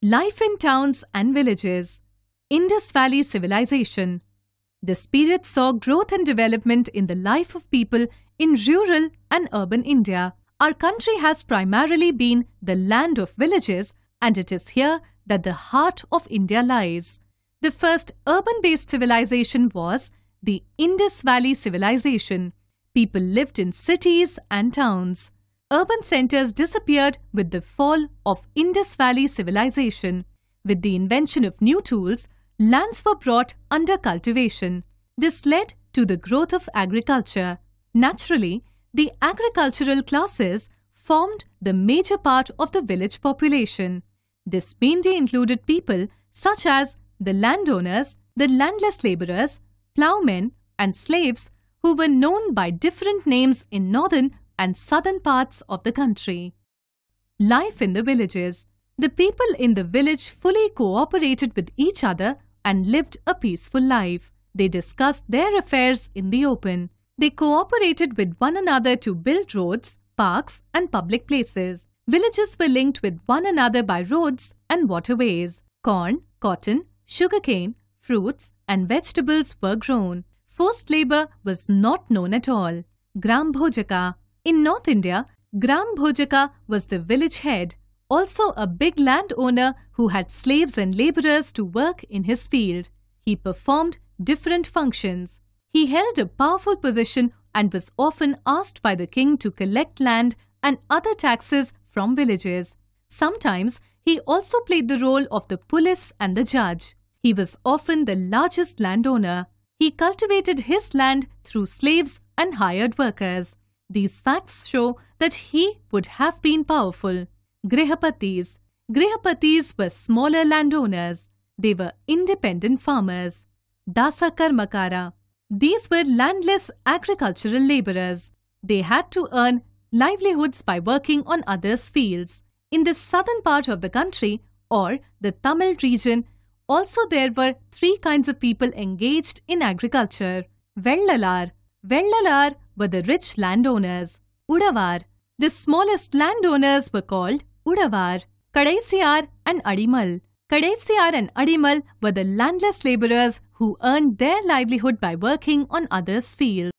Life in towns and villages, Indus Valley civilization. This period saw growth and development in the life of people in rural and urban India. Our country has primarily been the land of villages, and it is here that the heart of India lies. The first urban based civilization was the Indus Valley civilization. People lived in cities and towns urban centers disappeared with the fall of Indus Valley civilization. With the invention of new tools, lands were brought under cultivation. This led to the growth of agriculture. Naturally, the agricultural classes formed the major part of the village population. This mainly included people such as the landowners, the landless laborers, ploughmen and slaves who were known by different names in northern and southern parts of the country. Life in the villages. The people in the village fully cooperated with each other and lived a peaceful life. They discussed their affairs in the open. They cooperated with one another to build roads, parks and public places. Villages were linked with one another by roads and waterways. Corn, cotton, sugarcane, fruits and vegetables were grown. Forced labor was not known at all. Gram Bhojaka in North India, Gram Bhojaka was the village head, also a big landowner who had slaves and laborers to work in his field. He performed different functions. He held a powerful position and was often asked by the king to collect land and other taxes from villages. Sometimes he also played the role of the police and the judge. He was often the largest landowner. He cultivated his land through slaves and hired workers. These facts show that he would have been powerful. Grihapatis Grihapatis were smaller landowners. They were independent farmers. Dasa Karmakara These were landless agricultural laborers. They had to earn livelihoods by working on others' fields. In the southern part of the country or the Tamil region, also there were three kinds of people engaged in agriculture. Vellalar Vellalar were the rich landowners. Udavar, the smallest landowners were called Udavar, Kadaisiyar and Adimal. Kadaisiyar and Adimal were the landless laborers who earned their livelihood by working on others' fields.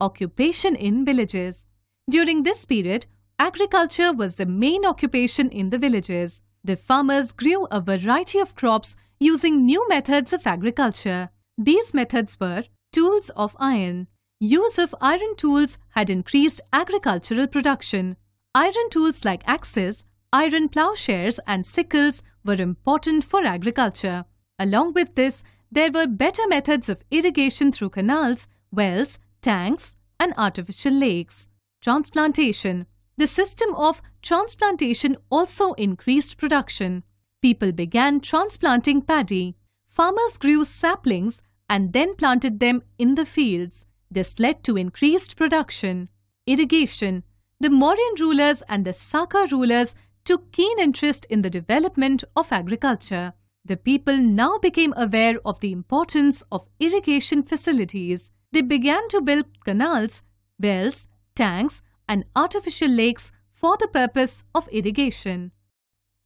Occupation in villages. During this period, agriculture was the main occupation in the villages. The farmers grew a variety of crops using new methods of agriculture. These methods were tools of iron, Use of iron tools had increased agricultural production. Iron tools like axes, iron plowshares and sickles were important for agriculture. Along with this, there were better methods of irrigation through canals, wells, tanks and artificial lakes. Transplantation The system of transplantation also increased production. People began transplanting paddy. Farmers grew saplings and then planted them in the fields. This led to increased production, irrigation. The Mauryan rulers and the Sakha rulers took keen interest in the development of agriculture. The people now became aware of the importance of irrigation facilities. They began to build canals, wells, tanks and artificial lakes for the purpose of irrigation.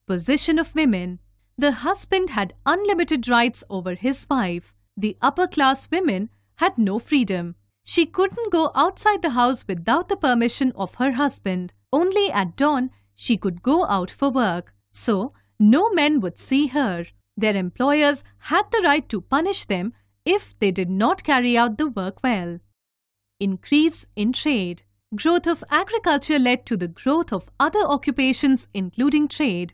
Position of women The husband had unlimited rights over his wife. The upper class women had no freedom. She couldn't go outside the house without the permission of her husband. Only at dawn she could go out for work. So, no men would see her. Their employers had the right to punish them if they did not carry out the work well. Increase in trade. Growth of agriculture led to the growth of other occupations including trade.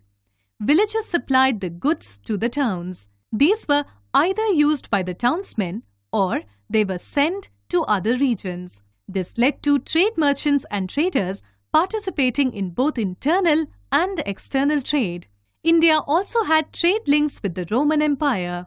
Villages supplied the goods to the towns. These were either used by the townsmen or they were sent to other regions. This led to trade merchants and traders participating in both internal and external trade. India also had trade links with the Roman Empire.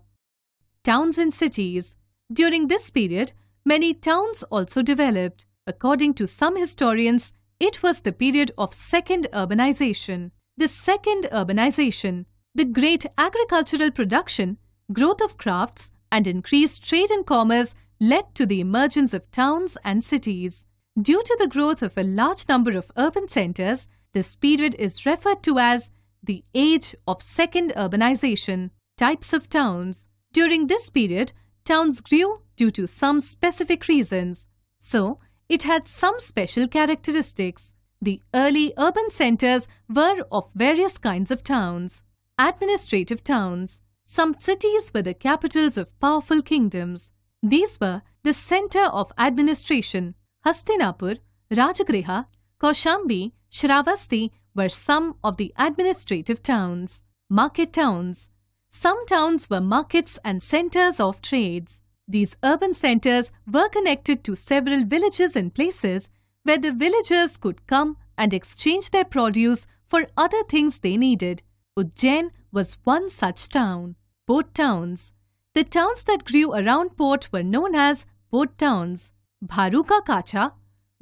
Towns and cities. During this period, many towns also developed. According to some historians, it was the period of second urbanization. The second urbanization, the great agricultural production, growth of crafts, and increased trade and commerce led to the emergence of towns and cities. Due to the growth of a large number of urban centers, this period is referred to as the age of second urbanization. Types of towns. During this period, towns grew due to some specific reasons. So, it had some special characteristics. The early urban centers were of various kinds of towns. Administrative towns. Some cities were the capitals of powerful kingdoms. These were the center of administration. Hastinapur, Rajagriha, Kaushambi, Shravasti were some of the administrative towns. Market towns. Some towns were markets and centers of trades. These urban centers were connected to several villages and places where the villagers could come and exchange their produce for other things they needed. Ujjain was one such town. Both towns. The towns that grew around port were known as port towns. Bharuka Kacha,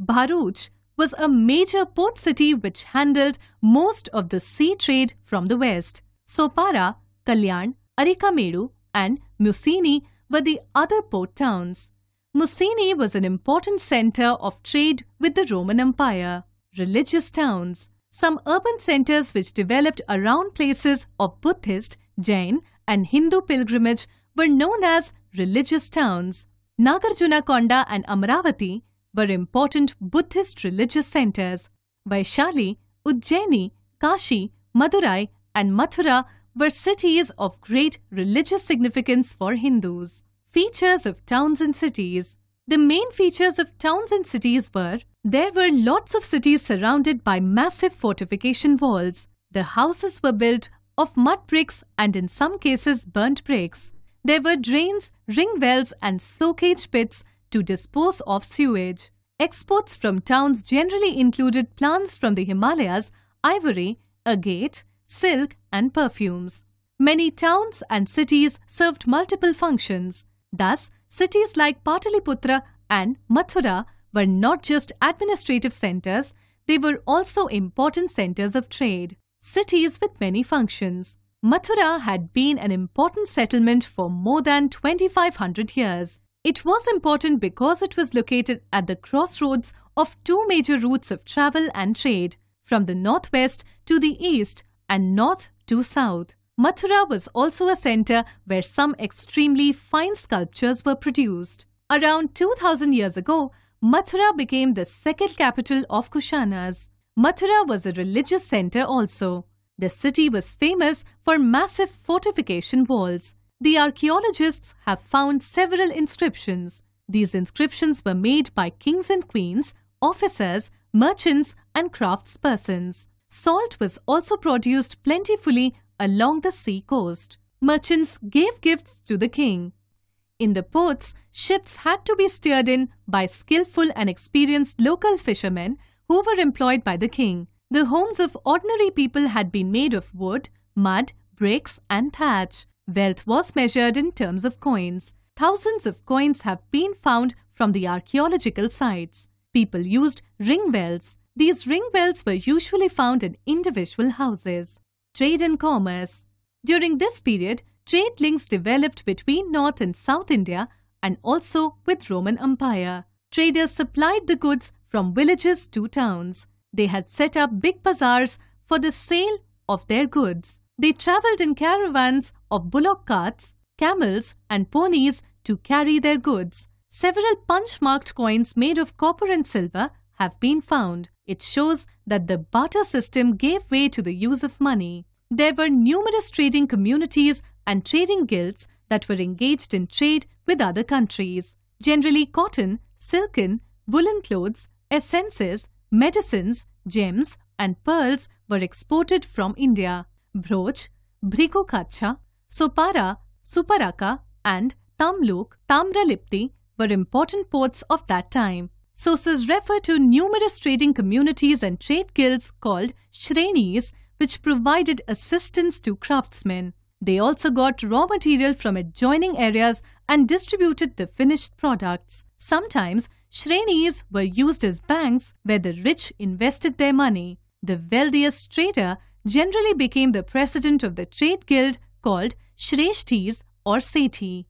Bharuch was a major port city which handled most of the sea trade from the west. Sopara, Kalyan, Arikamedu and Musini were the other port towns. Musini was an important center of trade with the Roman Empire. Religious towns. Some urban centers which developed around places of Buddhist, Jain and Hindu pilgrimage were known as religious towns. Konda and Amravati were important Buddhist religious centers. Vaishali, Ujjaini, Kashi, Madurai and Mathura were cities of great religious significance for Hindus. Features of towns and cities The main features of towns and cities were there were lots of cities surrounded by massive fortification walls. The houses were built of mud bricks and in some cases burnt bricks. There were drains, ring wells and soakage pits to dispose of sewage. Exports from towns generally included plants from the Himalayas, ivory, agate, silk and perfumes. Many towns and cities served multiple functions. Thus, cities like Pataliputra and Mathura were not just administrative centers, they were also important centers of trade, cities with many functions. Mathura had been an important settlement for more than 2500 years. It was important because it was located at the crossroads of two major routes of travel and trade, from the northwest to the east and north to south. Mathura was also a center where some extremely fine sculptures were produced. Around 2000 years ago, Mathura became the second capital of Kushanas. Mathura was a religious center also. The city was famous for massive fortification walls. The archaeologists have found several inscriptions. These inscriptions were made by kings and queens, officers, merchants and craftspersons. Salt was also produced plentifully along the sea coast. Merchants gave gifts to the king. In the ports, ships had to be steered in by skillful and experienced local fishermen who were employed by the king. The homes of ordinary people had been made of wood, mud, bricks and thatch. Wealth was measured in terms of coins. Thousands of coins have been found from the archaeological sites. People used ring wells. These ring wells were usually found in individual houses. Trade and commerce. During this period, trade links developed between North and South India and also with Roman Empire. Traders supplied the goods from villages to towns. They had set up big bazaars for the sale of their goods. They travelled in caravans of bullock carts, camels and ponies to carry their goods. Several punch-marked coins made of copper and silver have been found. It shows that the barter system gave way to the use of money. There were numerous trading communities and trading guilds that were engaged in trade with other countries. Generally cotton, silken, woolen clothes, essences, medicines, gems and pearls were exported from India. Brooch, Bhrigukacha, Sopara, Suparaka and Tamluk, Tamralipti were important ports of that time. Sources refer to numerous trading communities and trade guilds called Shrenis which provided assistance to craftsmen. They also got raw material from adjoining areas and distributed the finished products. Sometimes Shrenis were used as banks where the rich invested their money. The wealthiest trader generally became the president of the trade guild called Shreshtis or Seti.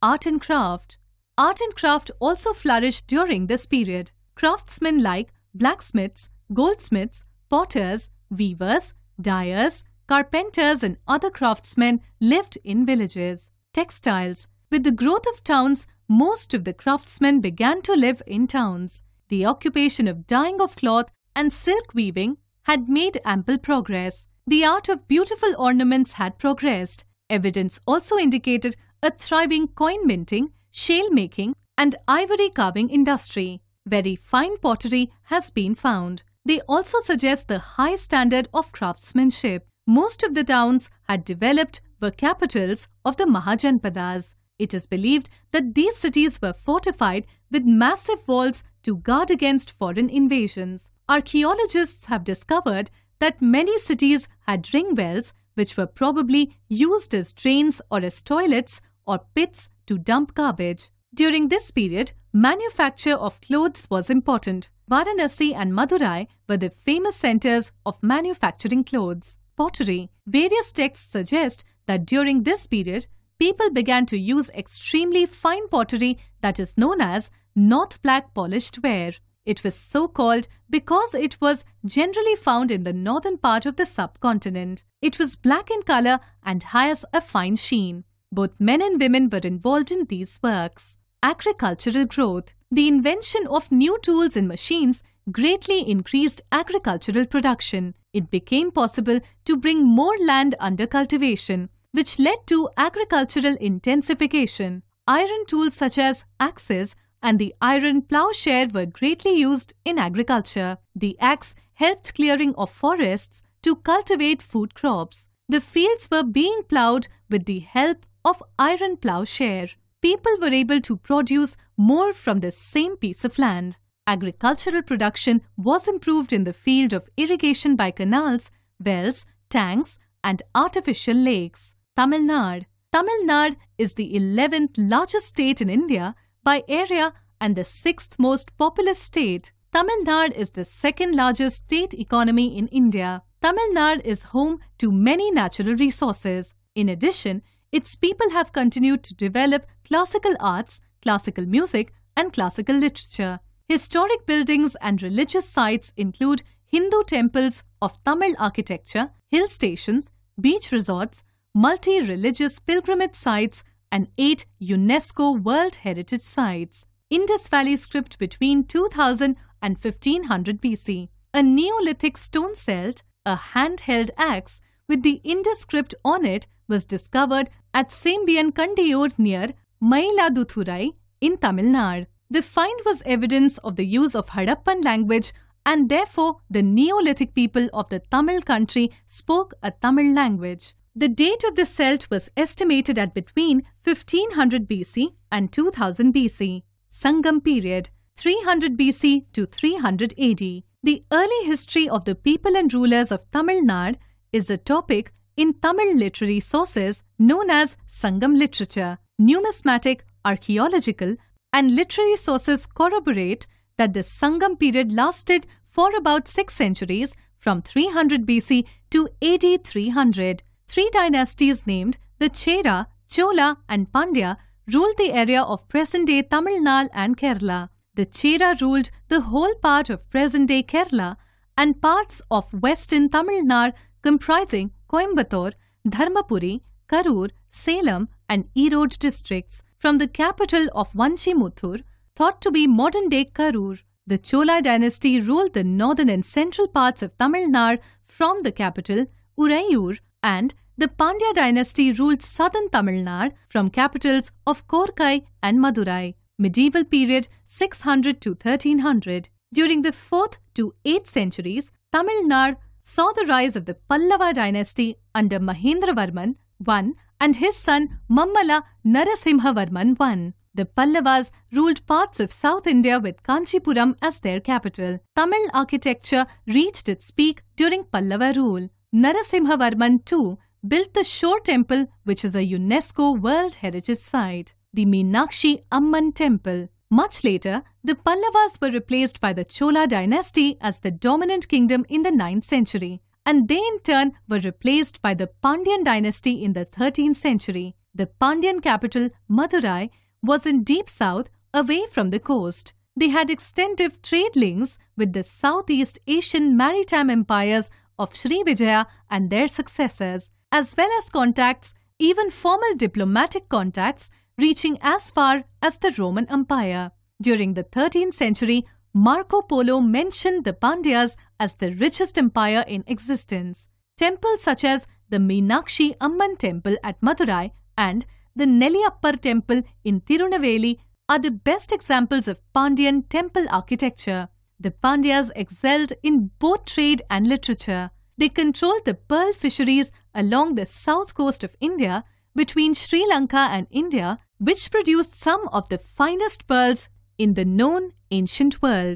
Art and craft. Art and craft also flourished during this period. Craftsmen like blacksmiths, goldsmiths, potters, weavers, dyers, carpenters and other craftsmen lived in villages. Textiles. With the growth of towns, most of the craftsmen began to live in towns. The occupation of dyeing of cloth and silk weaving had made ample progress. The art of beautiful ornaments had progressed. Evidence also indicated a thriving coin minting, shale making, and ivory carving industry. Very fine pottery has been found. They also suggest the high standard of craftsmanship. Most of the towns had developed were capitals of the Mahajanpadas. It is believed that these cities were fortified with massive walls to guard against foreign invasions. Archaeologists have discovered that many cities had ring wells which were probably used as drains or as toilets or pits to dump garbage. During this period, manufacture of clothes was important. Varanasi and Madurai were the famous centers of manufacturing clothes. Pottery. Various texts suggest that during this period, people began to use extremely fine pottery that is known as North Black polished ware. It was so called because it was generally found in the northern part of the subcontinent. It was black in color and has a fine sheen. Both men and women were involved in these works. Agricultural growth. The invention of new tools and machines greatly increased agricultural production. It became possible to bring more land under cultivation which led to agricultural intensification. Iron tools such as axes and the iron plowshare were greatly used in agriculture. The axe helped clearing of forests to cultivate food crops. The fields were being ploughed with the help of iron plowshare. People were able to produce more from the same piece of land. Agricultural production was improved in the field of irrigation by canals, wells, tanks and artificial lakes. Tamil Nadu. Tamil Nadu is the 11th largest state in India by area and the 6th most populous state. Tamil Nadu is the second largest state economy in India. Tamil Nadu is home to many natural resources. In addition, its people have continued to develop classical arts, classical music, and classical literature. Historic buildings and religious sites include Hindu temples of Tamil architecture, hill stations, beach resorts, multi-religious pilgrimage sites and eight UNESCO World Heritage Sites. Indus Valley script between 2000 and 1500 BC. A Neolithic stone celt, a handheld axe with the Indus script on it was discovered at Sambian Kandiyor near Mayiladuthurai in Tamil Nadu. The find was evidence of the use of Harappan language and therefore the Neolithic people of the Tamil country spoke a Tamil language. The date of the celt was estimated at between 1500 BC and 2000 BC, Sangam period, 300 BC to 300 AD. The early history of the people and rulers of Tamil Nadu is a topic in Tamil literary sources known as Sangam literature. Numismatic, archaeological, and literary sources corroborate that the Sangam period lasted for about six centuries from 300 BC to AD 300 three dynasties named the Chera, Chola, and Pandya ruled the area of present day Tamil Nadu and Kerala. The Chera ruled the whole part of present day Kerala and parts of western Tamil Nadu comprising Coimbatore, Dharmapuri, Karur, Salem, and Erode districts from the capital of Vanchimuthur, thought to be modern day Karur. The Chola dynasty ruled the northern and central parts of Tamil Nadu from the capital, Urayur, and the Pandya dynasty ruled southern Tamil Nadu from capitals of Korkai and Madurai. Medieval period 600 to 1300. During the 4th to 8th centuries, Tamil Nadu saw the rise of the Pallava dynasty under Mahendravarman I and his son Mammala Narasimhavarman I. The Pallavas ruled parts of South India with Kanchipuram as their capital. Tamil architecture reached its peak during Pallava rule. Narasimhavarman II built the Shore Temple, which is a UNESCO World Heritage Site, the Meenakshi Amman Temple. Much later, the Pallavas were replaced by the Chola dynasty as the dominant kingdom in the 9th century, and they in turn were replaced by the Pandyan dynasty in the 13th century. The Pandyan capital, Madurai, was in deep south away from the coast. They had extensive trade links with the Southeast Asian maritime empires of Vijaya and their successors, as well as contacts, even formal diplomatic contacts, reaching as far as the Roman Empire. During the 13th century, Marco Polo mentioned the Pandyas as the richest empire in existence. Temples such as the Meenakshi Amman temple at Madurai and the Nelliappar temple in Tirunelveli are the best examples of Pandyan temple architecture. The Pandyas excelled in both trade and literature. They controlled the pearl fisheries along the south coast of India between Sri Lanka and India, which produced some of the finest pearls in the known ancient world.